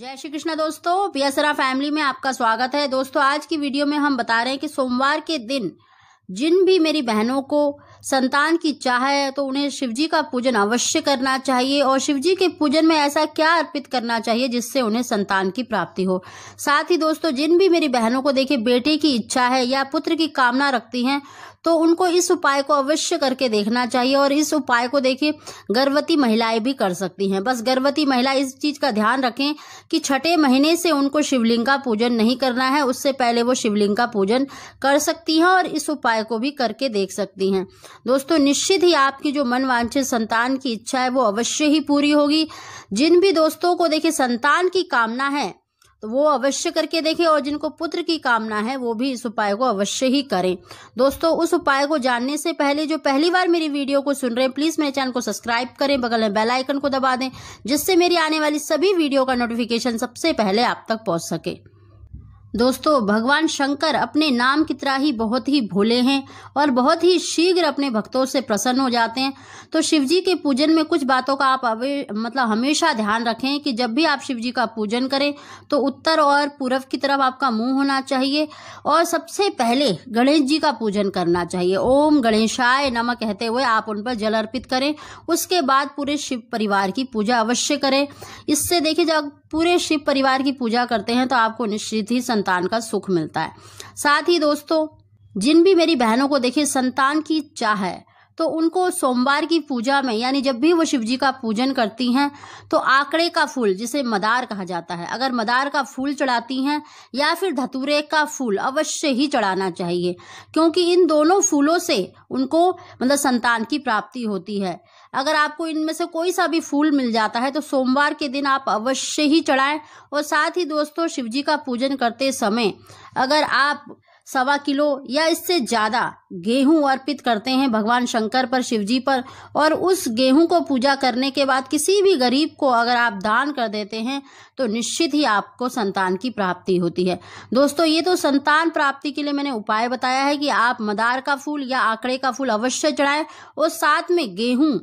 जय श्री कृष्णा दोस्तों पियासरा फैमिली में आपका स्वागत है दोस्तों आज की वीडियो में हम बता रहे हैं कि सोमवार के दिन जिन भी मेरी बहनों को संतान की चाह है तो उन्हें शिवजी का पूजन अवश्य करना चाहिए और शिवजी के पूजन में ऐसा क्या अर्पित करना चाहिए जिससे उन्हें संतान की प्राप्ति हो साथ ही दोस्तों जिन भी मेरी बहनों को देखे बेटे की इच्छा है या पुत्र की कामना रखती हैं तो उनको इस उपाय को अवश्य करके देखना चाहिए और इस उपाय को देखिए गर्भवती महिलाएं भी कर सकती हैं बस गर्भवती महिला इस चीज़ का ध्यान रखें कि छठे महीने से उनको शिवलिंग का पूजन नहीं करना है उससे पहले वो शिवलिंग का पूजन कर सकती हैं और इस उपाय को भी करके देख सकती हैं दोस्तों निश्चित ही आपकी जो मनवांछित संतान की इच्छा है वो अवश्य ही पूरी होगी जिन भी दोस्तों को देखिए संतान की कामना है तो वो अवश्य करके देखें और जिनको पुत्र की कामना है वो भी इस उपाय को अवश्य ही करें दोस्तों उस उपाय को जानने से पहले जो पहली बार मेरी वीडियो को सुन रहे हैं प्लीज मेरे चैनल को सब्सक्राइब करें बगल में बेल आइकन को दबा दें जिससे मेरी आने वाली सभी वीडियो का नोटिफिकेशन सबसे पहले आप तक पहुंच सके दोस्तों भगवान शंकर अपने नाम की तरह ही बहुत ही भोले हैं और बहुत ही शीघ्र अपने भक्तों से प्रसन्न हो जाते हैं तो शिव जी के पूजन में कुछ बातों का आप अवे मतलब हमेशा ध्यान रखें कि जब भी आप शिव जी का पूजन करें तो उत्तर और पूर्व की तरफ आपका मुंह होना चाहिए और सबसे पहले गणेश जी का पूजन करना चाहिए ओम गणेशाय नम कहते हुए आप उन पर जल अर्पित करें उसके बाद पूरे शिव परिवार की पूजा अवश्य करें इससे देखिए जब पूरे शिव परिवार की पूजा करते हैं तो आपको निश्चित ही संतान का सुख मिलता है साथ ही दोस्तों जिन भी मेरी बहनों को देखिए संतान की चाह है तो उनको सोमवार की पूजा में यानी जब भी वो शिव जी का पूजन करती हैं तो आंकड़े का फूल जिसे मदार कहा जाता है अगर मदार का फूल चढ़ाती हैं या फिर धतूरे का फूल अवश्य ही चढ़ाना चाहिए क्योंकि इन दोनों फूलों से उनको मतलब संतान की प्राप्ति होती है अगर आपको इनमें से कोई सा भी फूल मिल जाता है तो सोमवार के दिन आप अवश्य ही चढ़ाएं और साथ ही दोस्तों शिव जी का पूजन करते समय अगर आप सवा किलो या इससे ज्यादा गेहूं अर्पित करते हैं भगवान शंकर पर शिवजी पर और उस गेहूं को पूजा करने के बाद किसी भी गरीब को अगर आप दान कर देते हैं तो निश्चित ही आपको संतान की प्राप्ति होती है दोस्तों ये तो संतान प्राप्ति के लिए मैंने उपाय बताया है कि आप मदार का फूल या आंकड़े का फूल अवश्य चढ़ाएं और साथ में गेहूं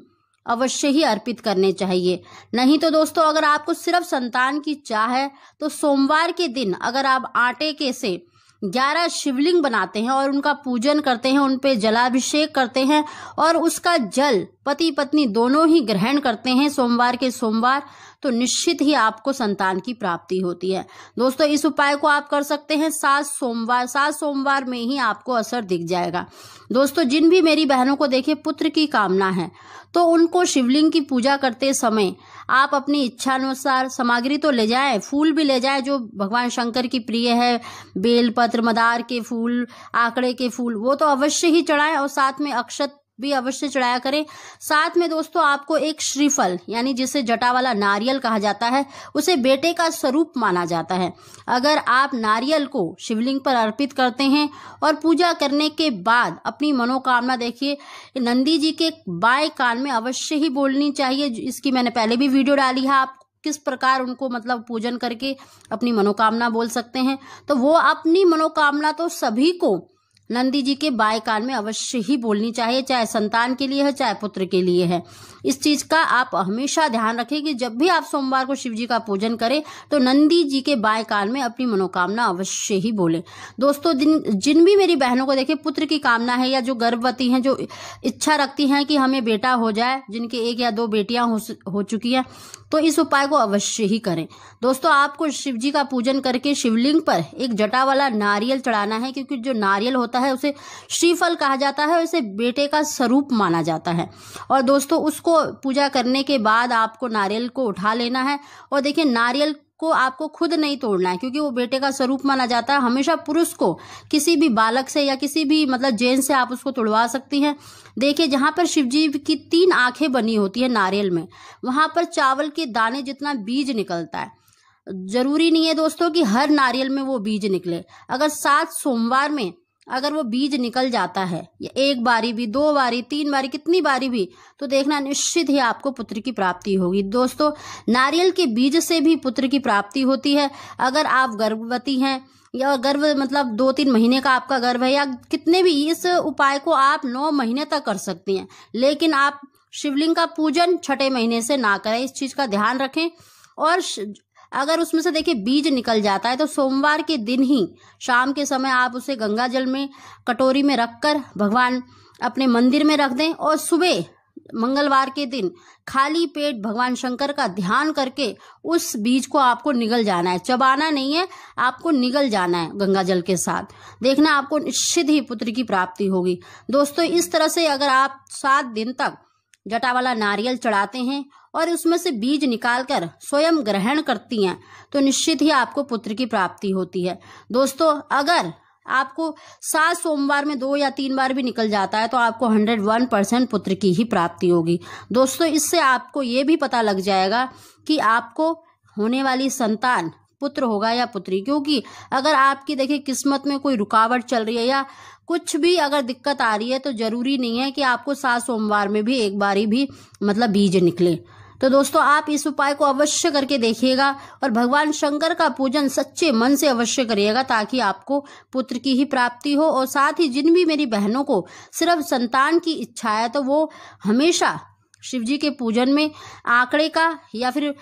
अवश्य ही अर्पित करने चाहिए नहीं तो दोस्तों अगर आपको सिर्फ संतान की चाह है तो सोमवार के दिन अगर आप आटे के से ग्यारह शिवलिंग बनाते हैं और उनका पूजन करते हैं उन पे जलाभिषेक करते हैं और उसका जल पति पत्नी दोनों ही ग्रहण करते हैं सोमवार के सोमवार तो निश्चित ही आपको संतान की प्राप्ति होती है दोस्तों इस उपाय को आप कर सकते हैं सात सोमवार सात सोमवार में ही आपको असर दिख जाएगा दोस्तों जिन भी मेरी बहनों को देखे पुत्र की कामना है तो उनको शिवलिंग की पूजा करते समय आप अपनी इच्छा अनुसार सामग्री तो ले जाएं फूल भी ले जाएं जो भगवान शंकर की प्रिय है बेलपत्र मदार के फूल आंकड़े के फूल वो तो अवश्य ही चढ़ाएं और साथ में अक्षत भी अवश्य चढ़ाया करें साथ में दोस्तों आपको एक श्रीफल यानी जिसे जटा वाला नारियल कहा जाता है उसे बेटे का स्वरूप माना जाता है अगर आप नारियल को शिवलिंग पर अर्पित करते हैं और पूजा करने के बाद अपनी मनोकामना देखिए नंदी जी के बाएं कान में अवश्य ही बोलनी चाहिए इसकी मैंने पहले भी वीडियो डाली है आप किस प्रकार उनको मतलब पूजन करके अपनी मनोकामना बोल सकते हैं तो वो अपनी मनोकामना तो सभी को नंदी जी के बाय कान में अवश्य ही बोलनी चाहिए चाहे संतान के लिए है चाहे पुत्र के लिए है इस चीज का आप हमेशा ध्यान रखें कि जब भी आप सोमवार को शिव जी का पूजन करें तो नंदी जी के बाय कान में अपनी मनोकामना अवश्य ही बोले दोस्तों जिन जिन भी मेरी बहनों को देखे पुत्र की कामना है या जो गर्भवती हैं जो इच्छा रखती हैं कि हमें बेटा हो जाए जिनके एक या दो बेटियां हो, हो चुकी हैं तो इस उपाय को अवश्य ही करें दोस्तों आपको शिव जी का पूजन करके शिवलिंग पर एक जटा वाला नारियल चढ़ाना है क्योंकि जो नारियल होता है जाता है उसे श्रीफल कहा जाता है उसे बेटे का स्वरूप माना जाता है और दोस्तों उसको पूजा करने के बाद आपको नारियल को उठा लेना है और देखिए नारियल को आपको खुद नहीं तोड़ना है क्योंकि वो बेटे का स्वरूप माना जाता है हमेशा पुरुष को किसी भी बालक से या किसी भी मतलब जैन से आप उसको तोड़वा सकती हैं देखिए जहाँ पर शिवजी की तीन आंखें बनी होती है नारियल में वहाँ पर चावल के दाने जितना बीज निकलता है जरूरी नहीं है दोस्तों कि हर नारियल में वो बीज निकले अगर सात सोमवार में अगर वो बीज निकल जाता है या एक बारी भी दो बारी तीन बारी कितनी बारी भी तो देखना निश्चित ही आपको पुत्र की प्राप्ति होगी दोस्तों नारियल के बीज से भी पुत्र की प्राप्ति होती है अगर आप गर्भवती हैं या गर्भ मतलब दो तीन महीने का आपका गर्भ है या कितने भी इस उपाय को आप नौ महीने तक कर सकती हैं लेकिन आप शिवलिंग का पूजन छठे महीने से ना करें इस चीज़ का ध्यान रखें और अगर उसमें से देखिए बीज निकल जाता है तो सोमवार के दिन ही शाम के समय आप उसे गंगा जल में कटोरी में रखकर भगवान अपने मंदिर में रख दें और सुबह मंगलवार के दिन खाली पेट भगवान शंकर का ध्यान करके उस बीज को आपको निगल जाना है चबाना नहीं है आपको निगल जाना है गंगा जल के साथ देखना आपको निश्चित ही पुत्र की प्राप्ति होगी दोस्तों इस तरह से अगर आप सात दिन तक जटा वाला नारियल चढ़ाते हैं और उसमें से बीज निकालकर स्वयं ग्रहण करती हैं तो निश्चित ही आपको पुत्र की प्राप्ति होती है दोस्तों अगर आपको सात सोमवार में दो या तीन बार भी निकल जाता है तो आपको हंड्रेड वन परसेंट पुत्र की ही प्राप्ति होगी दोस्तों इससे आपको ये भी पता लग जाएगा कि आपको होने वाली संतान पुत्र होगा या पुत्री क्योंकि अगर आपकी देखिए किस्मत में कोई रुकावट चल रही है या कुछ भी अगर दिक्कत आ रही है तो ज़रूरी नहीं है कि आपको सात सोमवार में भी एक बारी भी मतलब बीज निकले तो दोस्तों आप इस उपाय को अवश्य करके देखिएगा और भगवान शंकर का पूजन सच्चे मन से अवश्य करिएगा ताकि आपको पुत्र की ही प्राप्ति हो और साथ ही जिन भी मेरी बहनों को सिर्फ संतान की इच्छा है तो वो हमेशा शिव जी के पूजन में आंकड़े का या फिर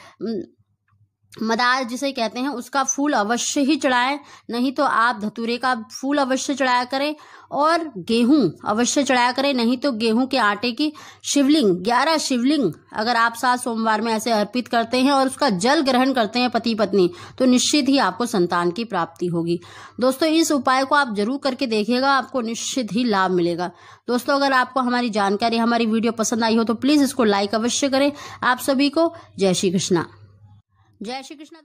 मदार जिसे कहते हैं उसका फूल अवश्य ही चढ़ाएं नहीं तो आप धतूरे का फूल अवश्य चढ़ाया करें और गेहूं अवश्य चढ़ाया करें नहीं तो गेहूं के आटे की शिवलिंग ग्यारह शिवलिंग अगर आप सात सोमवार में ऐसे अर्पित करते हैं और उसका जल ग्रहण करते हैं पति पत्नी तो निश्चित ही आपको संतान की प्राप्ति होगी दोस्तों इस उपाय को आप जरूर करके देखिएगा आपको निश्चित ही लाभ मिलेगा दोस्तों अगर आपको हमारी जानकारी हमारी वीडियो पसंद आई हो तो प्लीज़ इसको लाइक अवश्य करें आप सभी को जय श्री कृष्णा जय श्री कृष्ण